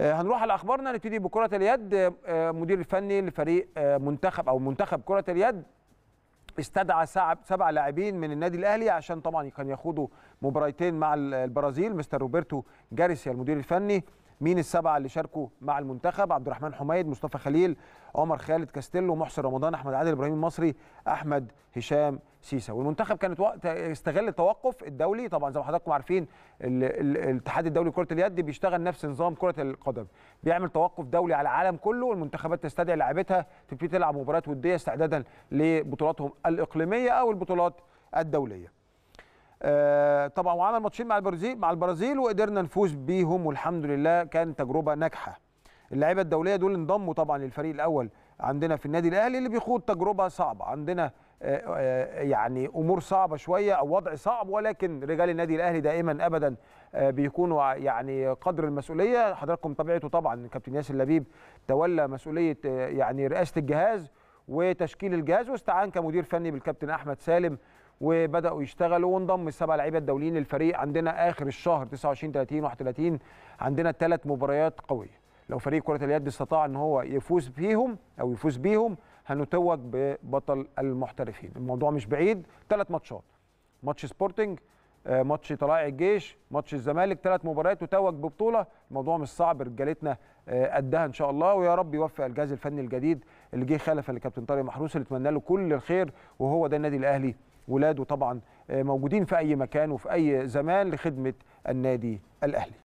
آه، هنروح على اخبارنا نبتدي بكره اليد آه، آه، مدير الفني لفريق منتخب او منتخب كره اليد استدعى سبع لاعبين من النادي الاهلي عشان طبعا كان يخوضوا مباراتين مع البرازيل مستر روبرتو جاريسيا المدير الفني مين السبعه اللي شاركوا مع المنتخب عبد الرحمن حميد مصطفى خليل عمر خالد كاستيلو محسن رمضان احمد عادل ابراهيم المصري احمد هشام سيسا والمنتخب كانت وقت استغل التوقف الدولي طبعا زي ما حضراتكم عارفين الاتحاد الدولي لكره اليد بيشتغل نفس نظام كره القدم بيعمل توقف دولي على العالم كله والمنتخبات تستدعي لاعبتها تبتدي تلعب مباريات وديه استعدادا لبطولاتهم الاقليميه او البطولات الدوليه آه، طبعا وعمل ماتشين مع البرازيل مع البرازيل وقدرنا نفوز بيهم والحمد لله كان تجربه ناجحه اللعيبه الدوليه دول انضموا طبعا للفريق الاول عندنا في النادي الاهلي اللي بيخوض تجربه صعبه عندنا آه، آه، يعني امور صعبه شويه او وضع صعب ولكن رجال النادي الاهلي دائما ابدا بيكونوا يعني قدر المسؤوليه حضراتكم طبيعته طبعا كابتن ياسر لبيب تولى مسؤوليه يعني رئاسه الجهاز وتشكيل الجهاز واستعان كمدير فني بالكابتن احمد سالم وبداوا يشتغلوا وانضم السبع لعيبه الدوليين للفريق عندنا اخر الشهر 29 30 31 عندنا ثلاث مباريات قويه لو فريق كره اليد استطاع ان هو يفوز فيهم او يفوز بيهم هنتوج ببطل المحترفين الموضوع مش بعيد ثلاث ماتشات ماتش سبورتنج آه، ماتش طلائع الجيش ماتش الزمالك ثلاث مباريات وتوج ببطوله الموضوع مش صعب رجالتنا آه، قدها ان شاء الله ويا رب يوفق الجهاز الفني الجديد اللي جه خلف الكابتن طارق محروس اللي اتمنى له كل الخير وهو ده النادي الاهلي ولاده طبعا آه، موجودين في اي مكان وفي اي زمان لخدمه النادي الاهلي